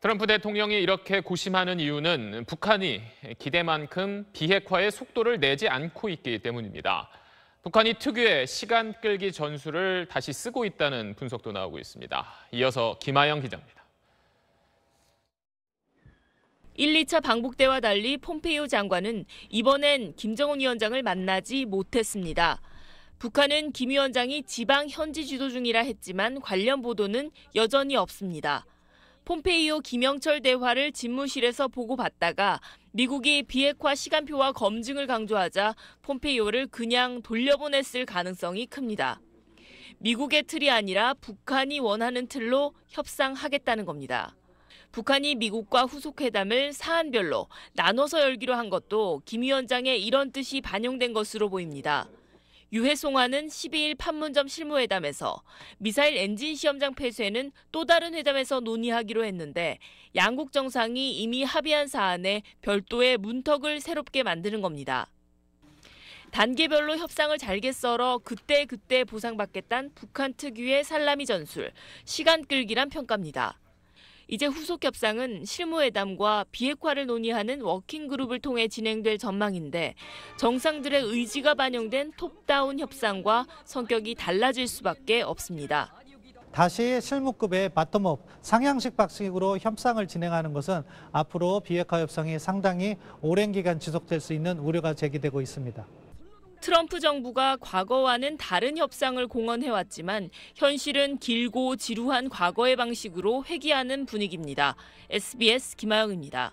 트럼프 대통령이 이렇게 고심하는 이유는 북한이 기대만큼 비핵화의 속도를 내지 않고 있기 때문입니다. 북한이 특유의 시간 끌기 전술을 다시 쓰고 있다는 분석도 나오고 있습니다. 이어서 김하영 기자입니다. 1, 2차 방북 대와 달리 폼페이오 장관은 이번엔 김정은 위원장을 만나지 못했습니다. 북한은 김 위원장이 지방 현지 주도 중이라 했지만 관련 보도는 여전히 없습니다. 폼페이오 김영철 대화를 집무실에서 보고받다가 미국이 비핵화 시간표와 검증을 강조하자 폼페이오를 그냥 돌려보냈을 가능성이 큽니다. 미국의 틀이 아니라 북한이 원하는 틀로 협상하겠다는 겁니다. 북한이 미국과 후속회담을 사안별로 나눠서 열기로 한 것도 김 위원장의 이런 뜻이 반영된 것으로 보입니다. 유해송화는 12일 판문점 실무회담에서 미사일 엔진 시험장 폐쇄는 또 다른 회담에서 논의하기로 했는데 양국 정상이 이미 합의한 사안에 별도의 문턱을 새롭게 만드는 겁니다. 단계별로 협상을 잘게 썰어 그때그때 그때 보상받겠다 북한 특유의 살라미 전술, 시간 끌기란 평가입니다. 이제 후속 협상은 실무회담과 비핵화를 논의하는 워킹그룹을 통해 진행될 전망인데 정상들의 의지가 반영된 톱다운 협상과 성격이 달라질 수밖에 없습니다. 다시 실무급의 바텀업 상향식 방식으로 협상을 진행하는 것은 앞으로 비핵화 협상이 상당히 오랜 기간 지속될 수 있는 우려가 제기되고 있습니다. 트럼프 정부가 과거와는 다른 협상을 공언해왔지만 현실은 길고 지루한 과거의 방식으로 회귀하는 분위기입니다. SBS 김아영입니다.